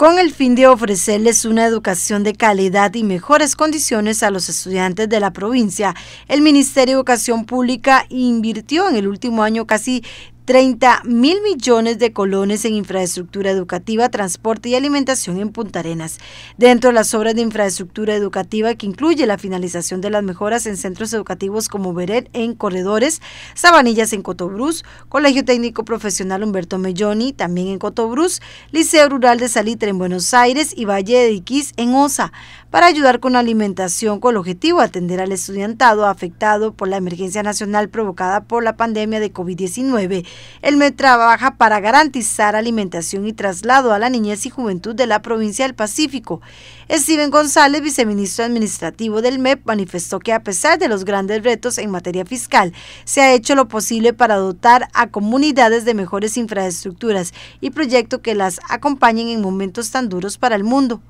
con el fin de ofrecerles una educación de calidad y mejores condiciones a los estudiantes de la provincia. El Ministerio de Educación Pública invirtió en el último año casi 30 mil millones de colones en infraestructura educativa, transporte y alimentación en Punta Arenas. Dentro de las obras de infraestructura educativa, que incluye la finalización de las mejoras en centros educativos como Beret en Corredores, Sabanillas en Cotobruz, Colegio Técnico Profesional Humberto Melloni también en Cotobruz, Liceo Rural de Salitre en Buenos Aires y Valle de Iquiz en Osa, para ayudar con alimentación con el objetivo de atender al estudiantado afectado por la emergencia nacional provocada por la pandemia de COVID-19 el MEP trabaja para garantizar alimentación y traslado a la niñez y juventud de la provincia del Pacífico. Steven González, viceministro administrativo del MEP, manifestó que a pesar de los grandes retos en materia fiscal, se ha hecho lo posible para dotar a comunidades de mejores infraestructuras y proyectos que las acompañen en momentos tan duros para el mundo.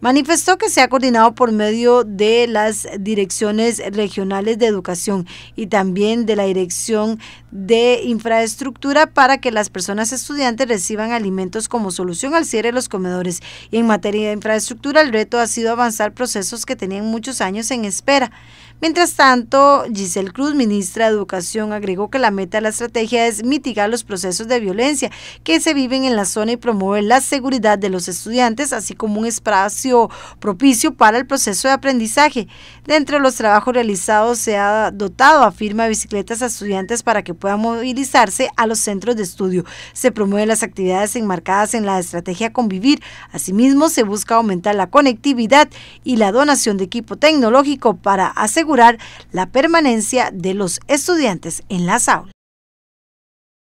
Manifestó que se ha coordinado por medio de las direcciones regionales de educación y también de la dirección de infraestructura para que las personas estudiantes reciban alimentos como solución al cierre de los comedores. Y en materia de infraestructura, el reto ha sido avanzar procesos que tenían muchos años en espera. Mientras tanto, Giselle Cruz, ministra de Educación, agregó que la meta de la estrategia es mitigar los procesos de violencia que se viven en la zona y promover la seguridad de los estudiantes, así como un espacio propicio para el proceso de aprendizaje. Dentro de los trabajos realizados se ha dotado, a firma de bicicletas a estudiantes para que puedan movilizarse a los centros de estudio. Se promueven las actividades enmarcadas en la estrategia Convivir. Asimismo, se busca aumentar la conectividad y la donación de equipo tecnológico para asegurar la permanencia de los estudiantes en las aulas.